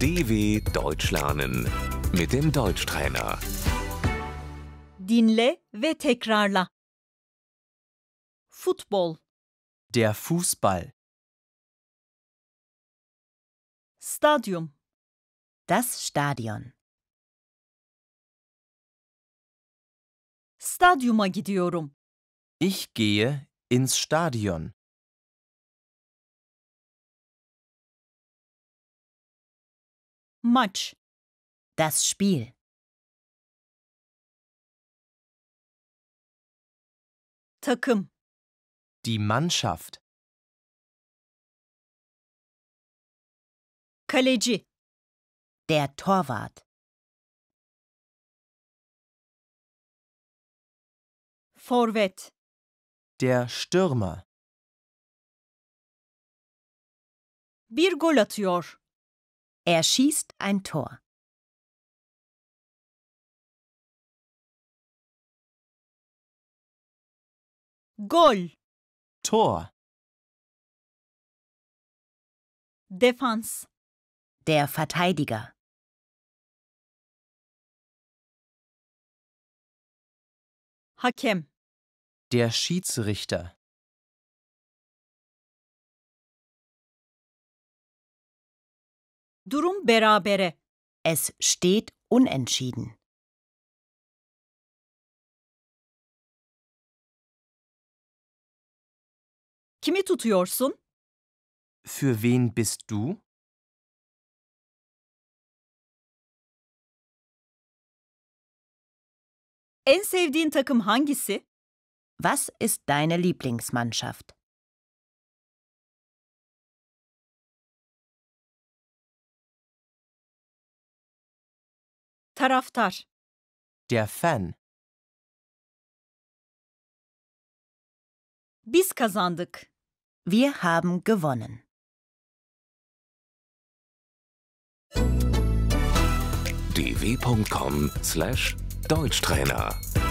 DW Deutsch lernen mit dem Deutschtrainer. Dinle ve tekrarla. Futbol, Der Fußball, Stadium. Das Stadion. stadyuma gidiyorum. ich gehe ins Stadion. Much. Das Spiel. Takım. Die Mannschaft. Kaleci. Der Torwart. Forvet. Der Stürmer. Bir gol atıyor. Er schießt ein Tor. Gol. Tor. Defens. Der Verteidiger. Hakem. Der Schiedsrichter. Durum berabere. Es steht unentschieden. Kimi tutuyorsun? Für wen bist du? En sevdiğin takım hangisi? Was ist deine Lieblingsmannschaft? Taraftar. Der Fan. Biz kazandık. Wir haben gewonnen. dw.com/deutschtrainer